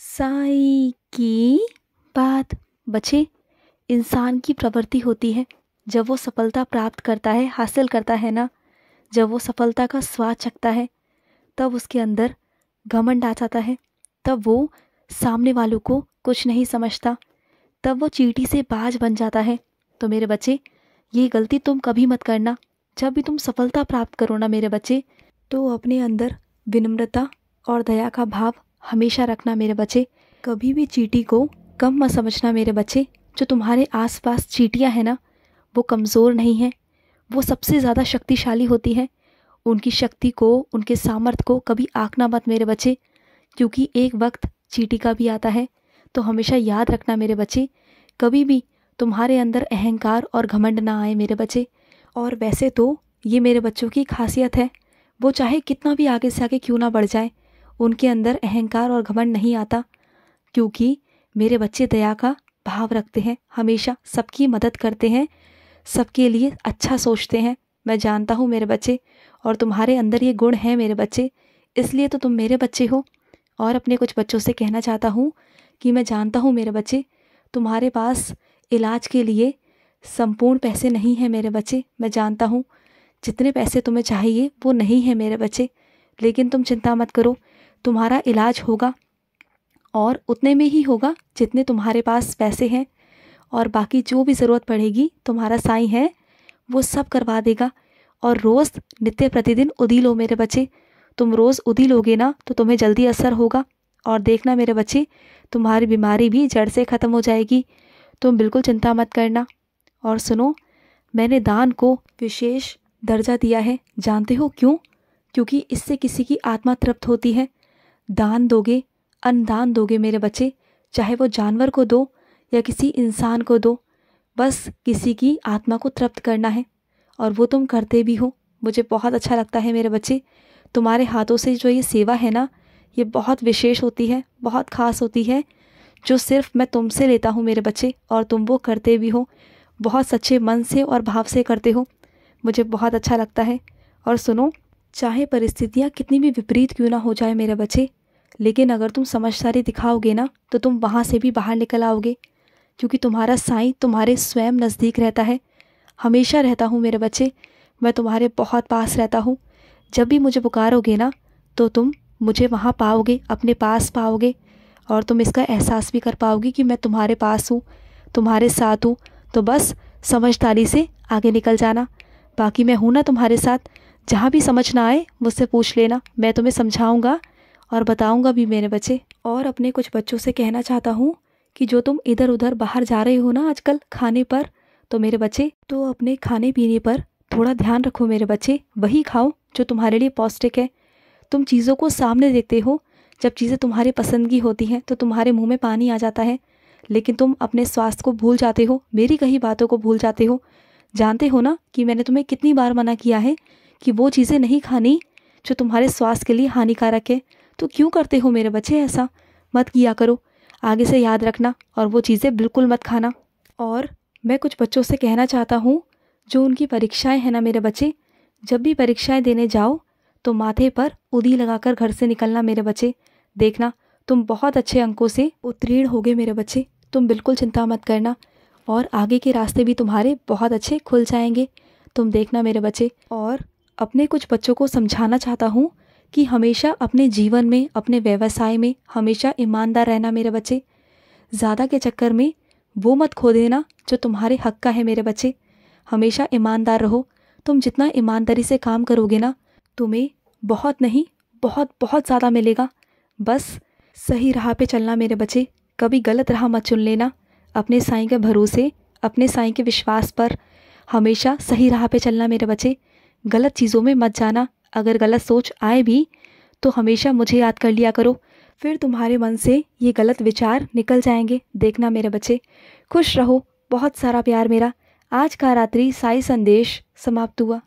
साई की बात बच्चे इंसान की प्रवृत्ति होती है जब वो सफलता प्राप्त करता है हासिल करता है ना जब वो सफलता का स्वाद चखता है तब उसके अंदर घमंड आ जाता है तब वो सामने वालों को कुछ नहीं समझता तब वो चीटी से बाज बन जाता है तो मेरे बच्चे ये गलती तुम कभी मत करना जब भी तुम सफलता प्राप्त करो ना मेरे बच्चे तो अपने अंदर विनम्रता और दया का भाव हमेशा रखना मेरे बच्चे कभी भी चीटी को कम मत समझना मेरे बच्चे जो तुम्हारे आसपास चीटियाँ हैं ना वो कमज़ोर नहीं हैं वो सबसे ज़्यादा शक्तिशाली होती हैं उनकी शक्ति को उनके सामर्थ्य को कभी आंकना मत मेरे बच्चे क्योंकि एक वक्त चीटी का भी आता है तो हमेशा याद रखना मेरे बच्चे कभी भी तुम्हारे अंदर अहंकार और घमंड ना आए मेरे बच्चे और वैसे तो ये मेरे बच्चों की खासियत है वो चाहे कितना भी आगे से आगे क्यों ना बढ़ जाए उनके अंदर अहंकार और घमंड नहीं आता क्योंकि मेरे बच्चे दया का भाव रखते हैं हमेशा सबकी मदद करते हैं सबके लिए अच्छा सोचते हैं मैं जानता हूँ मेरे बच्चे और तुम्हारे अंदर ये गुण हैं मेरे बच्चे इसलिए तो तुम मेरे बच्चे हो और अपने कुछ बच्चों से कहना चाहता हूँ कि मैं जानता हूँ मेरे बच्चे तुम्हारे पास इलाज के लिए संपूर्ण पैसे नहीं हैं मेरे बच्चे मैं जानता हूँ जितने पैसे तुम्हें चाहिए वो नहीं है मेरे बच्चे लेकिन तुम चिंता मत करो तुम्हारा इलाज होगा और उतने में ही होगा जितने तुम्हारे पास पैसे हैं और बाकी जो भी ज़रूरत पड़ेगी तुम्हारा साई है वो सब करवा देगा और रोज़ नित्य प्रतिदिन उदी लो मेरे बच्चे तुम रोज़ उदी लोगे ना तो तुम्हें जल्दी असर होगा और देखना मेरे बच्चे तुम्हारी बीमारी भी जड़ से ख़त्म हो जाएगी तुम बिल्कुल चिंता मत करना और सुनो मैंने दान को विशेष दर्जा दिया है जानते हो क्यों क्योंकि इससे किसी की आत्मा तृप्त होती है दान दोगे अनदान दोगे मेरे बच्चे चाहे वो जानवर को दो या किसी इंसान को दो बस किसी की आत्मा को तृप्त करना है और वो तुम करते भी हो मुझे बहुत अच्छा लगता है मेरे बच्चे तुम्हारे हाथों से जो ये सेवा है ना ये बहुत विशेष होती है बहुत ख़ास होती है जो सिर्फ मैं तुमसे लेता हूँ मेरे बच्चे और तुम वो करते भी हो बहुत सच्चे मन से और भाव से करते हो मुझे बहुत अच्छा लगता है और सुनो चाहे परिस्थितियाँ कितनी भी विपरीत क्यों ना हो जाए मेरे बच्चे लेकिन अगर तुम समझदारी दिखाओगे ना तो तुम वहाँ से भी बाहर निकल आओगे क्योंकि तुम्हारा साईं तुम्हारे स्वयं नज़दीक रहता है हमेशा रहता हूँ मेरे बच्चे मैं तुम्हारे बहुत पास रहता हूँ जब भी मुझे पुकारोगे ना तो तुम मुझे वहाँ पाओगे अपने पास पाओगे और तुम इसका एहसास भी कर पाओगी कि मैं तुम्हारे पास हूँ तुम्हारे साथ हूँ तो बस समझदारी से आगे निकल जाना बाकी मैं हूँ ना तुम्हारे साथ जहाँ भी समझ ना आए मुझसे पूछ लेना मैं तुम्हें समझाऊँगा और बताऊंगा भी मेरे बच्चे और अपने कुछ बच्चों से कहना चाहता हूँ कि जो तुम इधर उधर बाहर जा रहे हो ना आजकल खाने पर तो मेरे बच्चे तो अपने खाने पीने पर थोड़ा ध्यान रखो मेरे बच्चे वही खाओ जो तुम्हारे लिए पौष्टिक है तुम चीज़ों को सामने देखते हो जब चीज़ें तुम्हारी पसंद की होती हैं तो तुम्हारे मुँह में पानी आ जाता है लेकिन तुम अपने स्वास्थ्य को भूल जाते हो मेरी कही बातों को भूल जाते हो जानते हो ना कि मैंने तुम्हें कितनी बार मना किया है कि वो चीज़ें नहीं खानी जो तुम्हारे स्वास्थ्य के लिए हानिकारक है तो क्यों करते हो मेरे बच्चे ऐसा मत किया करो आगे से याद रखना और वो चीज़ें बिल्कुल मत खाना और मैं कुछ बच्चों से कहना चाहता हूँ जो उनकी परीक्षाएं हैं ना मेरे बच्चे जब भी परीक्षाएं देने जाओ तो माथे पर उदी लगाकर घर से निकलना मेरे बच्चे देखना तुम बहुत अच्छे अंकों से उत्तीर्ण होगे मेरे बच्चे तुम बिल्कुल चिंता मत करना और आगे के रास्ते भी तुम्हारे बहुत अच्छे खुल जाएंगे तुम देखना मेरे बच्चे और अपने कुछ बच्चों को समझाना चाहता हूँ कि हमेशा अपने जीवन में अपने व्यवसाय में हमेशा ईमानदार रहना मेरे बच्चे ज़्यादा के चक्कर में वो मत खो देना जो तुम्हारे हक का है मेरे बच्चे हमेशा ईमानदार रहो तुम जितना ईमानदारी से काम करोगे ना तुम्हें बहुत नहीं बहुत बहुत ज़्यादा मिलेगा बस सही राह पे चलना मेरे बच्चे कभी गलत राह मत चुन लेना अपने साईं के भरोसे अपने साईं के विश्वास पर हमेशा सही राह पे चलना मेरे बच्चे गलत चीज़ों में मत जाना अगर गलत सोच आए भी तो हमेशा मुझे याद कर लिया करो फिर तुम्हारे मन से ये गलत विचार निकल जाएंगे देखना मेरे बच्चे खुश रहो बहुत सारा प्यार मेरा आज का रात्रि साई संदेश समाप्त हुआ